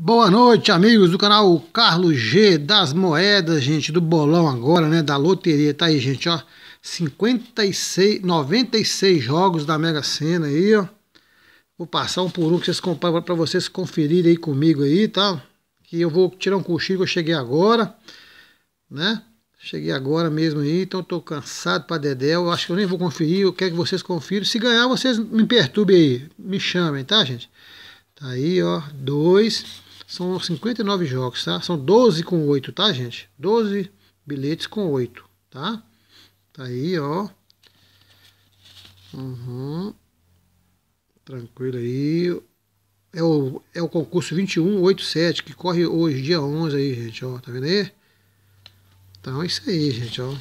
Boa noite, amigos do canal Carlos G das moedas, gente, do bolão agora, né, da loteria, tá aí, gente, ó, 56, 96 jogos da Mega Sena aí, ó. Vou passar um por um que vocês para vocês conferirem aí comigo aí, tá? Que eu vou tirar um cochilo que eu cheguei agora, né? Cheguei agora mesmo aí, então tô cansado para dedéu, eu acho que eu nem vou conferir, eu quero que vocês confiram. Se ganhar, vocês me perturbem aí, me chamem, tá, gente? Tá aí, ó, dois são 59 jogos, tá? São 12 com 8, tá, gente? 12 bilhetes com 8, tá? Tá aí, ó. Uhum. Tranquilo aí. É o, é o concurso 2187 que corre hoje, dia 11 aí, gente, ó. Tá vendo aí? Então é isso aí, gente, ó.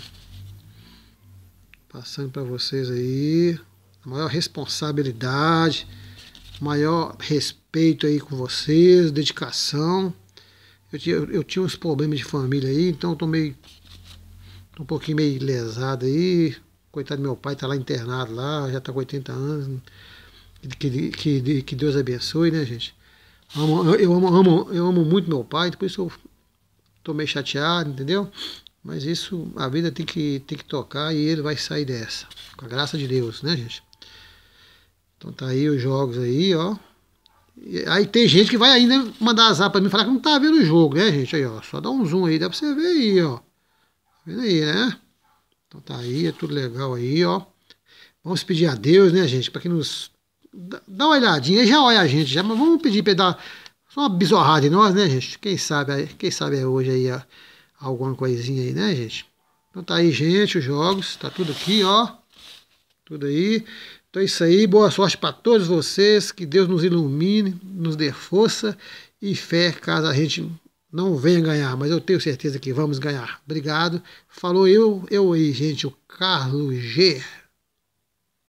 Passando pra vocês aí a maior responsabilidade maior respeito aí com vocês, dedicação. Eu tinha, eu tinha uns problemas de família aí, então eu tô meio. tô um pouquinho meio lesado aí. Coitado do meu pai, tá lá internado lá, já tá com 80 anos. Que, que, que Deus abençoe, né, gente? Amo, eu, amo, amo, eu amo muito meu pai, por isso eu tô meio chateado, entendeu? Mas isso, a vida tem que, tem que tocar e ele vai sair dessa. Com a graça de Deus, né, gente? Então tá aí os jogos aí, ó. E, aí tem gente que vai ainda mandar azar pra mim falar que não tá vendo o jogo, né, gente? Aí, ó, só dá um zoom aí, dá pra você ver aí, ó. Tá vendo aí, né? Então tá aí, é tudo legal aí, ó. Vamos pedir a Deus, né, gente? Pra que nos... Dá uma olhadinha, já olha a gente, já, mas vamos pedir pra dar só uma bizorrada em nós, né, gente? Quem sabe, quem sabe é hoje aí, ó, alguma coisinha aí, né, gente? Então tá aí, gente, os jogos, tá tudo aqui, ó. Tudo aí. Então é isso aí, boa sorte para todos vocês, que Deus nos ilumine, nos dê força e fé, caso a gente não venha ganhar, mas eu tenho certeza que vamos ganhar. Obrigado. Falou eu, eu aí, gente, o Carlos G.